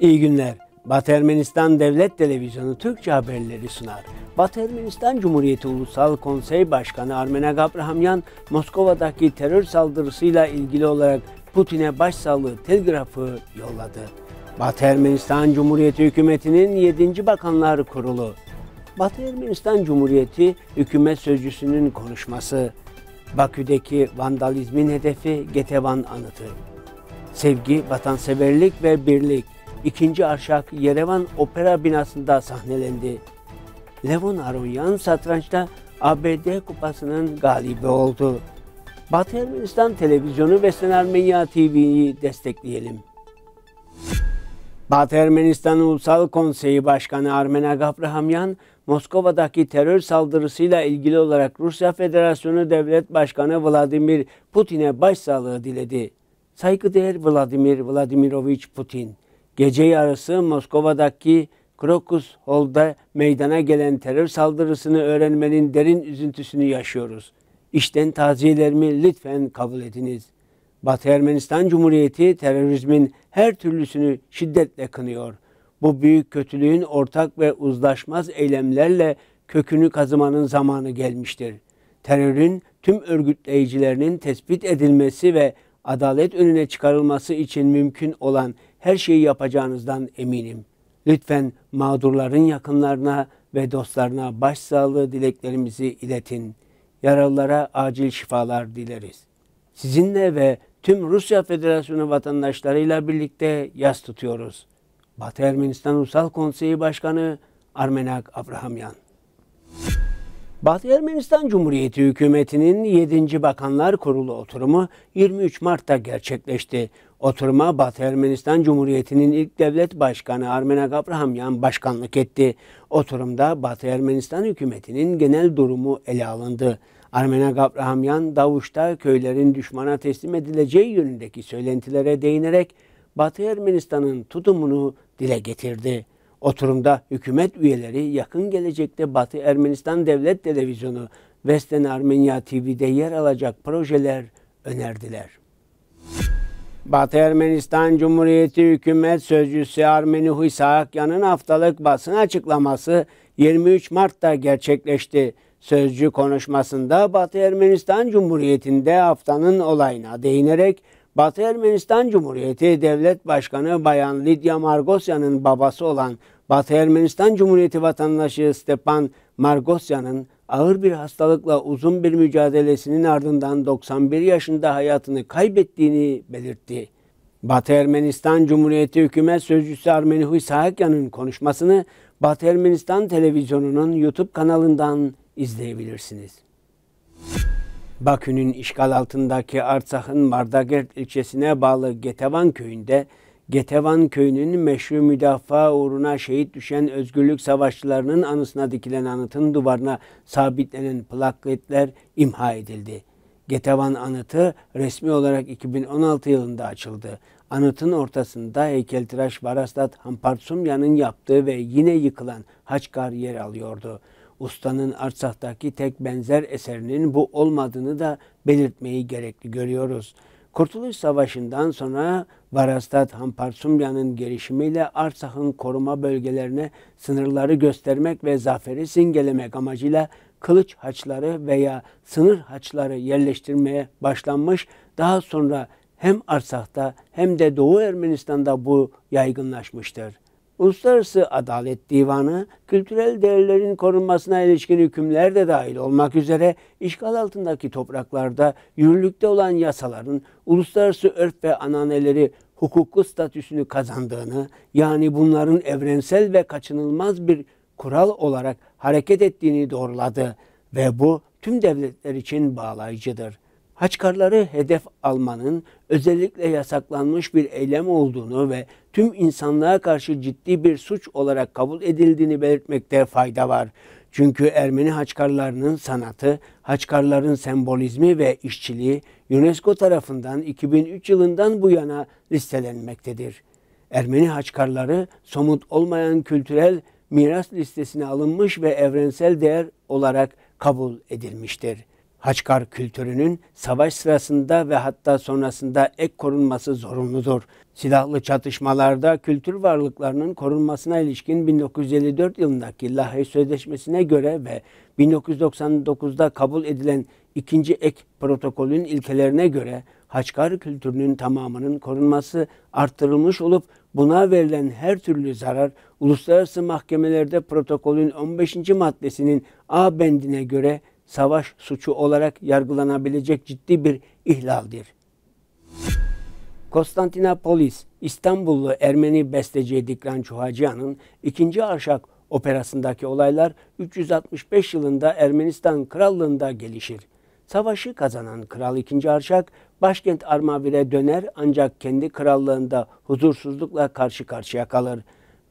İyi günler. Batı Ermenistan Devlet Televizyonu Türkçe haberleri sunar. Batı Ermenistan Cumhuriyeti Ulusal Konsey Başkanı Armena Gabrahamyan, Moskova'daki terör saldırısıyla ilgili olarak Putin'e başsağlığı telgrafı yolladı. Batı Ermenistan Cumhuriyeti Hükümeti'nin 7. Bakanlar Kurulu, Batı Ermenistan Cumhuriyeti Hükümet Sözcüsü'nün konuşması, Bakü'deki vandalizmin hedefi Getevan anıtı, sevgi, vatanseverlik ve birlik, İkinci Arşak Yerevan Opera binasında sahnelendi. Levon Arunyan satrançta ABD kupasının galibi oldu. Batı Ermenistan Televizyonu ve Sen TV'yi destekleyelim. Batı Ermenistan Ulusal Konseyi Başkanı Armen Agafrahamyan, Moskova'daki terör saldırısıyla ilgili olarak Rusya Federasyonu Devlet Başkanı Vladimir Putin'e başsağlığı diledi. Saygıdeğer Vladimir Vladimirovich Putin, Gece yarısı Moskova'daki Krokus Hall'da meydana gelen terör saldırısını öğrenmenin derin üzüntüsünü yaşıyoruz. İşten taziyelerimi lütfen kabul ediniz. Batı Ermenistan Cumhuriyeti terörizmin her türlüsünü şiddetle kınıyor. Bu büyük kötülüğün ortak ve uzlaşmaz eylemlerle kökünü kazımanın zamanı gelmiştir. Terörün tüm örgütleyicilerinin tespit edilmesi ve adalet önüne çıkarılması için mümkün olan her şeyi yapacağınızdan eminim. Lütfen mağdurların yakınlarına ve dostlarına başsağlığı dileklerimizi iletin. Yaralılara acil şifalar dileriz. Sizinle ve tüm Rusya Federasyonu vatandaşlarıyla birlikte yaz tutuyoruz. Batı Ermenistan Ulusal Konseyi Başkanı Armenak Abrahamyan Batı Ermenistan Cumhuriyeti hükümetinin 7. Bakanlar Kurulu oturumu 23 Mart'ta gerçekleşti. Oturuma Batı Ermenistan Cumhuriyeti'nin ilk devlet başkanı Armena Gabrahamyan başkanlık etti. Oturumda Batı Ermenistan hükümetinin genel durumu ele alındı. Armena Gabrahamyan Davuş'ta köylerin düşmana teslim edileceği yönündeki söylentilere değinerek Batı Ermenistan'ın tutumunu dile getirdi. Oturumda hükümet üyeleri yakın gelecekte Batı Ermenistan Devlet Televizyonu Vesten Armenya TV'de yer alacak projeler önerdiler. Batı Ermenistan Cumhuriyeti Hükümet Sözcüsü Armeni Huysakyan'ın haftalık basın açıklaması 23 Mart'ta gerçekleşti. Sözcü konuşmasında Batı Ermenistan Cumhuriyeti'nde haftanın olayına değinerek Batı Ermenistan Cumhuriyeti Devlet Başkanı Bayan Lidya Margosyan'ın babası olan Batı Ermenistan Cumhuriyeti vatandaşı Stepan Margosyan'ın ağır bir hastalıkla uzun bir mücadelesinin ardından 91 yaşında hayatını kaybettiğini belirtti. Batı Ermenistan Cumhuriyeti Hükümet Sözcüsü Armeni Huysakyan'ın konuşmasını Batı Ermenistan Televizyonu'nun YouTube kanalından izleyebilirsiniz. Bakü'nün işgal altındaki Artsakh'ın Mardagert ilçesine bağlı Getevan köyünde Getevan köyünün meşru müdafaa uğruna şehit düşen özgürlük savaşçılarının anısına dikilen anıtın duvarına sabitlenen plaketler imha edildi. Getevan anıtı resmi olarak 2016 yılında açıldı. Anıtın ortasında heykeltıraş Barastat Hampartsumya'nın yaptığı ve yine yıkılan Haçkar yer alıyordu ustanın Artsah'taki tek benzer eserinin bu olmadığını da belirtmeyi gerekli görüyoruz. Kurtuluş Savaşı'ndan sonra Barastat Hampartsumya'nın gelişimiyle Arsah'ın koruma bölgelerine sınırları göstermek ve zaferi singelemek amacıyla kılıç haçları veya sınır haçları yerleştirmeye başlanmış. Daha sonra hem Arsah'ta hem de Doğu Ermenistan'da bu yaygınlaşmıştır. Uluslararası Adalet Divanı, kültürel değerlerin korunmasına ilişkin hükümler de dahil olmak üzere işgal altındaki topraklarda yürürlükte olan yasaların uluslararası örf ve ananeleri hukuklu statüsünü kazandığını, yani bunların evrensel ve kaçınılmaz bir kural olarak hareket ettiğini doğruladı ve bu tüm devletler için bağlayıcıdır. Haçkarları hedef almanın özellikle yasaklanmış bir eylem olduğunu ve tüm insanlığa karşı ciddi bir suç olarak kabul edildiğini belirtmekte fayda var. Çünkü Ermeni haçkarlarının sanatı, haçkarların sembolizmi ve işçiliği UNESCO tarafından 2003 yılından bu yana listelenmektedir. Ermeni haçkarları somut olmayan kültürel miras listesine alınmış ve evrensel değer olarak kabul edilmiştir. Haçkar kültürünün savaş sırasında ve hatta sonrasında ek korunması zorunludur. Silahlı çatışmalarda kültür varlıklarının korunmasına ilişkin 1954 yılındaki Lahey Sözleşmesi'ne göre ve 1999'da kabul edilen ikinci ek protokolün ilkelerine göre Haçkar kültürünün tamamının korunması arttırılmış olup buna verilen her türlü zarar uluslararası mahkemelerde protokolün 15. maddesinin A bendine göre savaş suçu olarak yargılanabilecek ciddi bir ihlaldir. Konstantinopolis, İstanbullu Ermeni besteci Dikran Çuhacıyan'ın 2. Arşak operasındaki olaylar 365 yılında Ermenistan Krallığında gelişir. Savaşı kazanan Kral 2. Arşak, başkent Armavir'e döner ancak kendi krallığında huzursuzlukla karşı karşıya kalır.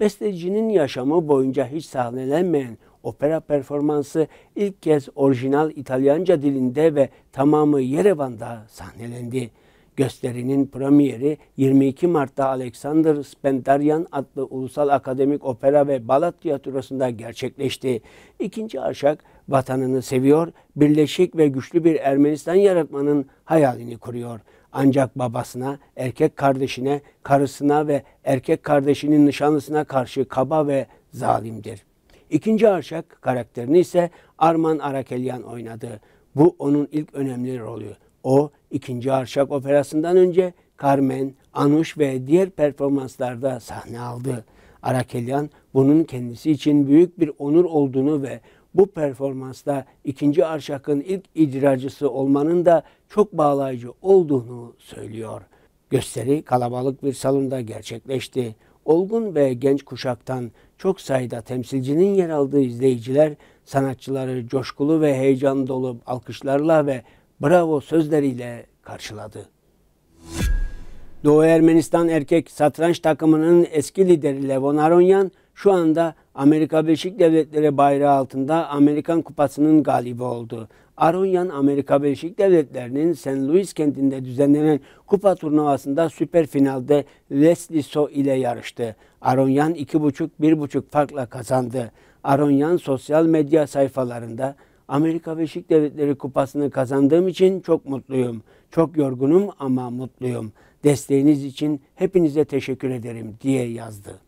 Bestecinin yaşamı boyunca hiç sahnelenmeyen opera performansı ilk kez orijinal İtalyanca dilinde ve tamamı Yerevan'da sahnelendi. Gösterinin premieri 22 Mart'ta Alexander Spendaryan adlı Ulusal Akademik Opera ve Balat Tiyatrosu'nda gerçekleşti. İkinci Arşak vatanını seviyor, birleşik ve güçlü bir Ermenistan yaratmanın hayalini kuruyor. Ancak babasına, erkek kardeşine, karısına ve erkek kardeşinin nişanlısına karşı kaba ve zalimdir. İkinci Arşak karakterini ise Arman Arakelyan oynadı. Bu onun ilk önemli rolü. O, ikinci Arşak operasından önce Carmen, Anuş ve diğer performanslarda sahne aldı. Arakelyan bunun kendisi için büyük bir onur olduğunu ve bu performansta ikinci Arşak'ın ilk icracısı olmanın da çok bağlayıcı olduğunu söylüyor. Gösteri kalabalık bir salonda gerçekleşti. Olgun ve genç kuşaktan çok sayıda temsilcinin yer aldığı izleyiciler sanatçıları coşkulu ve heyecan dolu alkışlarla ve bravo sözleriyle karşıladı. Doğu Ermenistan erkek satranç takımının eski lideri Levon Aronyan şu anda Amerika Birleşik Devletleri bayrağı altında Amerikan Kupası'nın galibi oldu. Aronyan Amerika Birleşik Devletleri'nin St. Louis kentinde düzenlenen kupa turnuvasında süper finalde Leslie So ile yarıştı. Aronyan 2,5-1,5 farkla kazandı. Aronyan sosyal medya sayfalarında Amerika Birleşik Devletleri kupasını kazandığım için çok mutluyum. Çok yorgunum ama mutluyum. Desteğiniz için hepinize teşekkür ederim diye yazdı.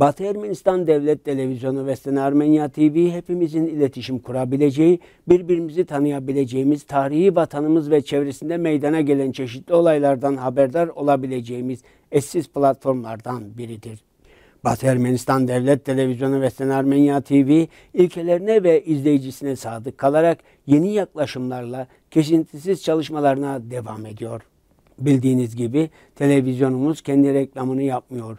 Batı Ermenistan Devlet Televizyonu ve Sen Armenya TV hepimizin iletişim kurabileceği, birbirimizi tanıyabileceğimiz, tarihi vatanımız ve çevresinde meydana gelen çeşitli olaylardan haberdar olabileceğimiz eşsiz platformlardan biridir. Batı Ermenistan Devlet Televizyonu ve Sen Armenya TV ilkelerine ve izleyicisine sadık kalarak yeni yaklaşımlarla kesintisiz çalışmalarına devam ediyor. Bildiğiniz gibi televizyonumuz kendi reklamını yapmıyor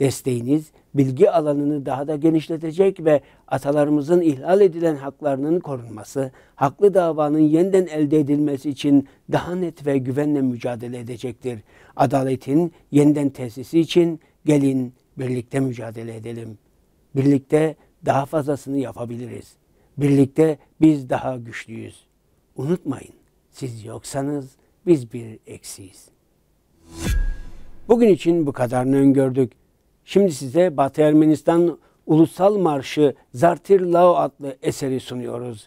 desteğiniz bilgi alanını daha da genişletecek ve atalarımızın ihlal edilen haklarının korunması, haklı davanın yeniden elde edilmesi için daha net ve güvenle mücadele edecektir. Adaletin yeniden tesisi için gelin birlikte mücadele edelim. Birlikte daha fazlasını yapabiliriz. Birlikte biz daha güçlüyüz. Unutmayın, siz yoksanız biz bir eksiyiz. Bugün için bu kadarını öngördük. Şimdi size Batı Ermenistan Ulusal Marşı Zartir Lao adlı eseri sunuyoruz.